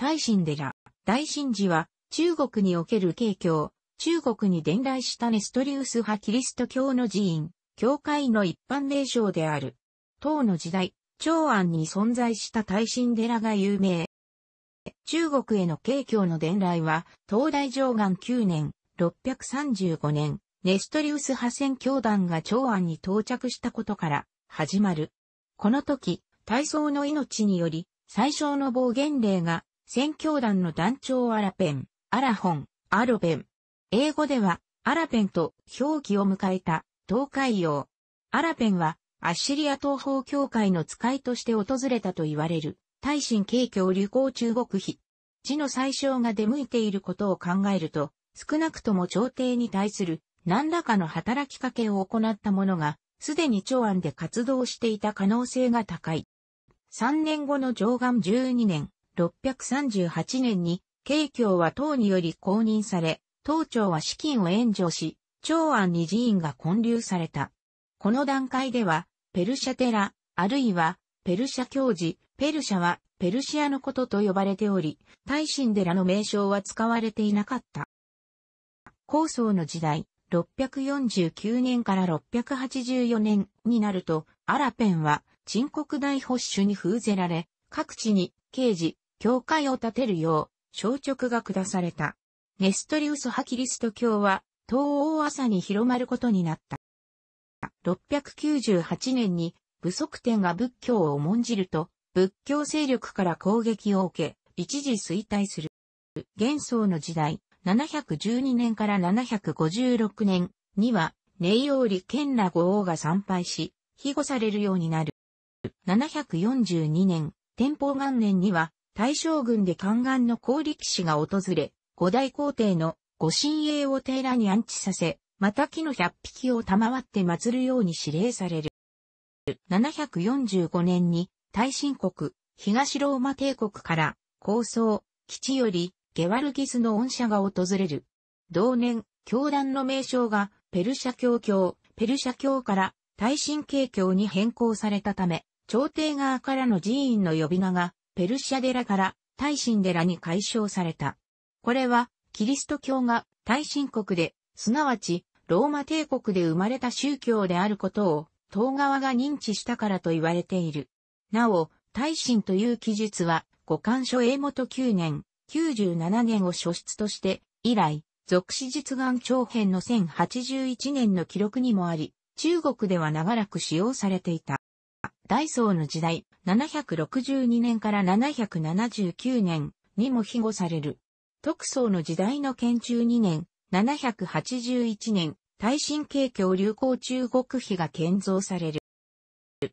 大神寺、大神寺は、中国における景況、中国に伝来したネストリウス派キリスト教の寺院、教会の一般名称である。唐の時代、長安に存在した大神寺が有名。中国への景況の伝来は、東大上岸9年、635年、ネストリウス派宣教団が長安に到着したことから、始まる。この時、大僧の命により、最小の暴言令が宣教団の団長アラペン、アラホン、アロペン。英語では、アラペンと表記を迎えた東海洋。アラペンは、アッシリア東方教会の使いとして訪れたと言われる、大神慶教旅行中国費。地の最小が出向いていることを考えると、少なくとも朝廷に対する何らかの働きかけを行った者が、すでに長安で活動していた可能性が高い。3年後の上岸12年、6 3 8年に、慶教は党により公認され、党庁は資金を援助し、長安に寺院が建立された。この段階では、ペルシャ寺、あるいは、ペルシャ教寺、ペルシャは、ペルシアのことと呼ばれており、大神寺の名称は使われていなかった。高僧の時代、649年から684年になると、アラペンは、沈国大保守に封ぜられ、各地に、刑事、教会を建てるよう、消直が下された。ネストリウス派キリスト教は、東欧朝に広まることになった。698年に、武則天が仏教を重んじると、仏教勢力から攻撃を受け、一時衰退する。元宗の時代、712年から756年には、ネイオーリ・ケンらゴ王が参拝し、庇護されるようになる。742年、天保元年には、大将軍で宦官の高力士が訪れ、五大皇帝の御神栄を寺に安置させ、また木の百匹を賜って祀るように指令される。745年に、大神国、東ローマ帝国から、高僧、基地より、ゲワルギスの恩赦が訪れる。同年、教団の名称が、ペルシャ教教、ペルシャ教から、大神経教に変更されたため、朝廷側からの寺院の呼び名が、ペルシャ寺から大神寺に改称された。これは、キリスト教が大神国で、すなわち、ローマ帝国で生まれた宗教であることを、東側が認知したからと言われている。なお、大神という記述は、五官書英元9年、97年を書出として、以来、俗史実願長編の1081年の記録にもあり、中国では長らく使用されていた。大宋の時代、762年から779年にも庇護される。特捜の時代の建中2年、781年、耐震経況流行中国碑が建造される。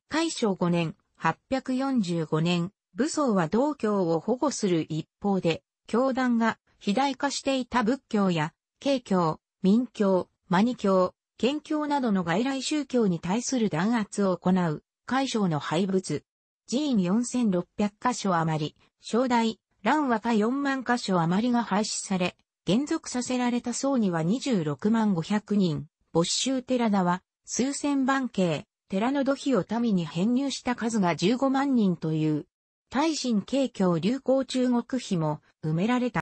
海省5年、845年、武装は道教を保護する一方で、教団が肥大化していた仏教や、慶教、民教、マニ教、県教などの外来宗教に対する弾圧を行う、海省の廃仏。寺院4600箇所余り、小題、乱和か4万箇所余りが廃止され、減俗させられた層には26万500人、没収寺田は数千万系、寺の土費を民に編入した数が15万人という、大臣慶況流行中国費も埋められた。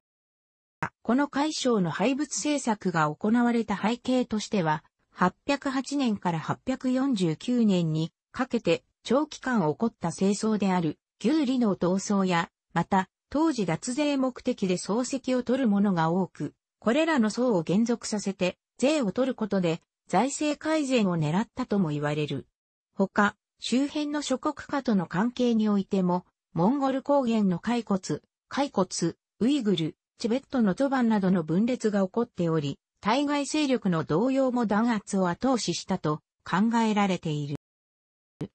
この解消の廃物政策が行われた背景としては、808年から849年にかけて長期間起こった清掃である、牛利の闘争や、また、当時脱税目的で漱石を取る者が多く、これらの層を減俗させて、税を取ることで、財政改善を狙ったとも言われる。他、周辺の諸国家との関係においても、モンゴル高原の骸骨、骸骨、ウイグル、チベットのトバンなどの分裂が起こっており、対外勢力の動揺も弾圧を後押ししたと考えられている。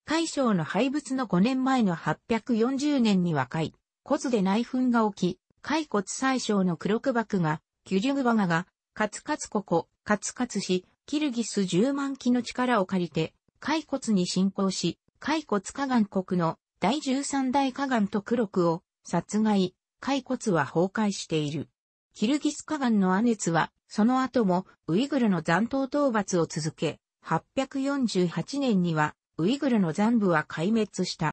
海将の廃仏の5年前の840年には海、骨で内紛が起き、海骨最小の黒く幕が、キュリュグバガが、カツカツここ、カツカツし、キルギス10万機の力を借りて、海骨に侵攻し、海骨河岸国の第13代河岸と黒くを殺害、海骨は崩壊している。キルギス河岸のアネツは、その後もウイグルの残党討伐を続け、848年にはウイグルの残部は壊滅した。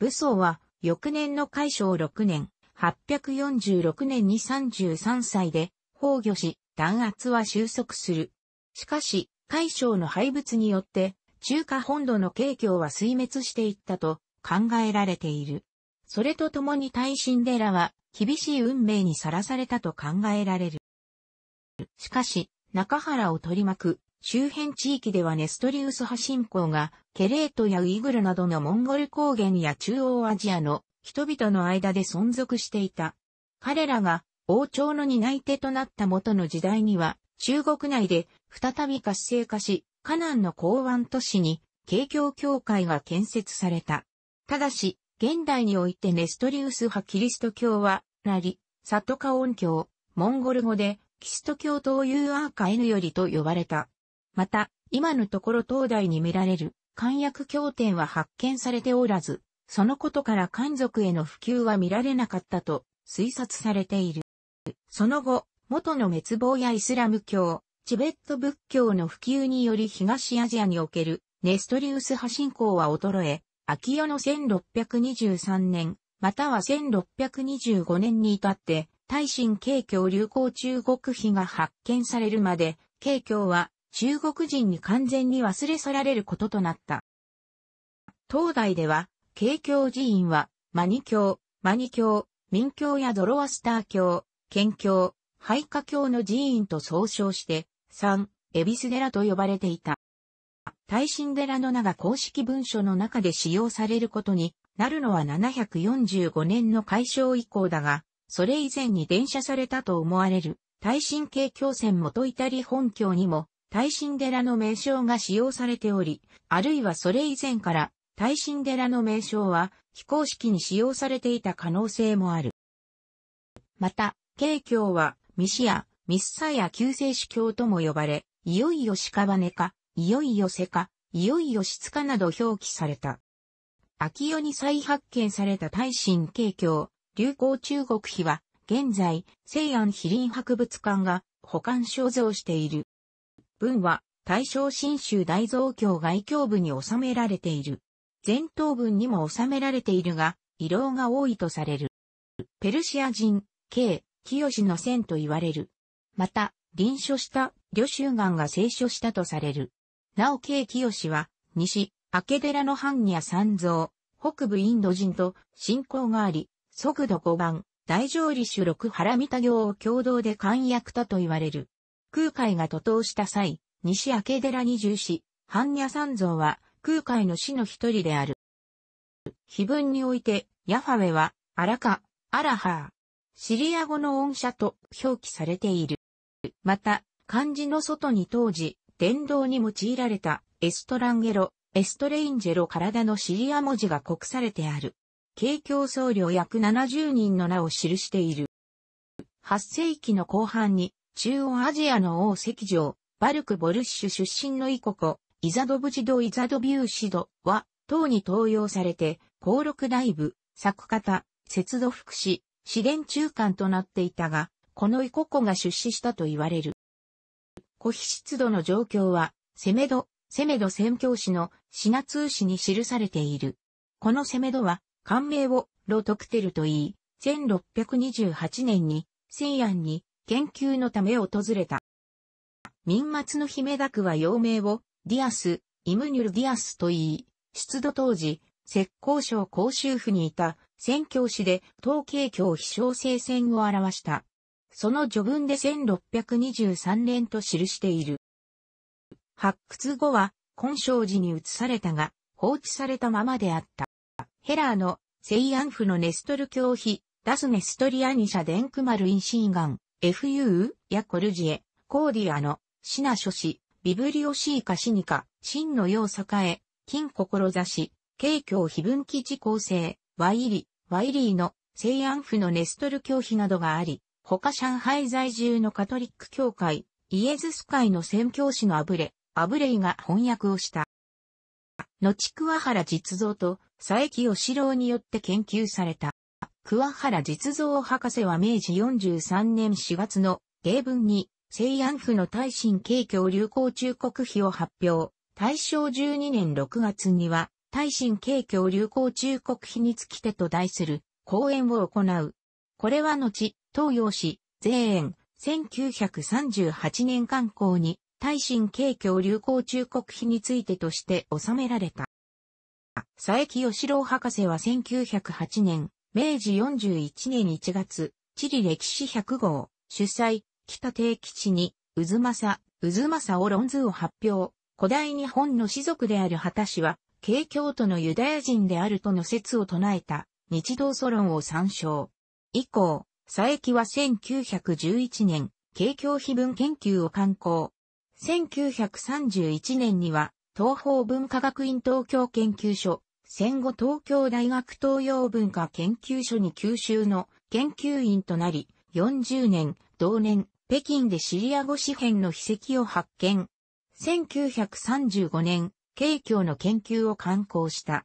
武装は翌年の海将6年、846年に33歳で崩御し、弾圧は収束する。しかし、海将の廃物によって、中華本土の景況は水滅していったと考えられている。それと共に大神寺は厳しい運命にさらされたと考えられる。しかし、中原を取り巻く周辺地域ではネストリウス派信仰が、ケレートやウイグルなどのモンゴル高原や中央アジアの人々の間で存続していた。彼らが王朝の担い手となった元の時代には、中国内で再び活性化し、河南の港湾都市に、景況協会が建設された。ただし、現代においてネストリウス派キリスト教は、なり、サトカオン教、モンゴル語で、キスト教というアーカエヌよりと呼ばれた。また、今のところ東大に見られる漢訳経典は発見されておらず、そのことから漢族への普及は見られなかったと推察されている。その後、元の滅亡やイスラム教、チベット仏教の普及により東アジアにおけるネストリウス派信仰は衰え、秋代の1623年、または1625年に至って、大神慶教流行中国碑が発見されるまで、慶教は中国人に完全に忘れ去られることとなった。東大では、慶教寺院は、マニ教、マニ教、民教やドロワスター教、県教、廃家教の寺院と総称して、三、エビス寺と呼ばれていた。大神寺の名が公式文書の中で使用されることになるのは745年の解消以降だが、それ以前に電車されたと思われる、大神系教船元イタリ本教にも耐震寺の名称が使用されており、あるいはそれ以前から耐震寺の名称は非公式に使用されていた可能性もある。また、京教は、ミシア、ミッサや救世主教とも呼ばれ、いよいよ屍か、いよいよ瀬か、いよいよ質かなど表記された。秋代に再発見された大神慶教、流行中国碑は、現在、西安碑林博物館が保管所蔵している。分は大正新州大蔵経外経部に収められている。前頭文にも収められているが、異漏が多いとされる。ペルシア人、K、清の線と言われる。また、臨書した、旅州岩が聖書したとされる。なお K 清は、西、明寺の藩や三蔵、北部インド人と信仰があり、速度5番、大上理主六原見た行を共同で寛約たと言われる。空海が徒党した際、西明寺に住し、般若三蔵は空海の死の一人である。碑文において、ヤファウェは、アラカ、アラハー、シリア語の音社と表記されている。また、漢字の外に当時、伝道に用いられたエストランゲロ、エストレインジェロ体のシリア文字が刻されてある。景況僧侶約70人の名を記している。8世紀の後半に中央アジアの王石城、バルク・ボルッシュ出身のイココ、イザドブジド・イザドビューシドは、唐に登用されて、公録内部、作方、節度福祉、資源中間となっていたが、このイココが出資したと言われる。古ヒ湿度の状況は、セメド、セメド宣教師のシナ通史に記されている。このセメドは、官名をロトクテルと言い、1628年に、西安に研究のため訪れた。民末の姫学は陽明を、ディアス、イムニュル・ディアスと言い、出土当時、石膏省甲州府にいた、宣教師で、統計教飛翔聖戦を表した。その序文で1623年と記している。発掘後は、根生寺に移されたが、放置されたままであった。ヘラーの、西安府のネストル教碑、ダスネストリアニシャデンクマルインシンガン、FU、やコルジエ、コーディアの、シナ書士、ビブリオシーカシニカ、真の要栄栄、金志、京教非分基地構成、ワイリ、ワイリーの、西安府のネストル教碑などがあり、他上海在住のカトリック教会、イエズス会の宣教師のアブレ、アブレイが翻訳をした。後桑原実像と佐伯義郎によって研究された。桑原実像博士は明治43年4月の英文に、西安府の耐震京京流行中国碑を発表。大正12年6月には、耐震京京流行中国碑につきてと題する講演を行う。これは後、東洋市、全園、1938年刊行に、耐震京京流行中国碑についてとして収められた。佐伯義郎博士は1908年、明治41年1月、地理歴史100号、主催、北定吉に、うずまさ、うずまさを論図を発表。古代日本の士族である畑氏は、京京都のユダヤ人であるとの説を唱えた、日動ソ論を参照。以降、佐伯は1911年、京京碑文研究を刊行。1931年には、東方文化学院東京研究所、戦後東京大学東洋文化研究所に九州の研究員となり、40年、同年、北京でシリア語紙編の秘跡を発見。1935年、慶京の研究を刊行した。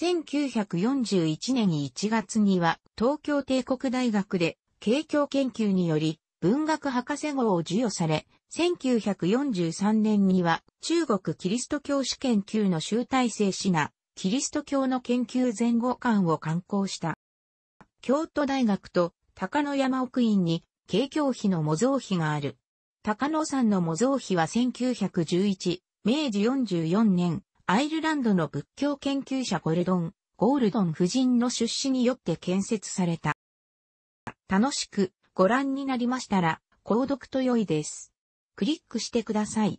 1941年1月には東京帝国大学で慶京研究により文学博士号を授与され、1943年には中国キリスト教史研究の集大成シキリスト教の研究前後館を刊行した。京都大学と高野山奥院に景教碑の模造碑がある。高野山の模造碑は1911、明治44年、アイルランドの仏教研究者ゴルドン、ゴールドン夫人の出資によって建設された。楽しくご覧になりましたら、購読と良いです。クリックしてください。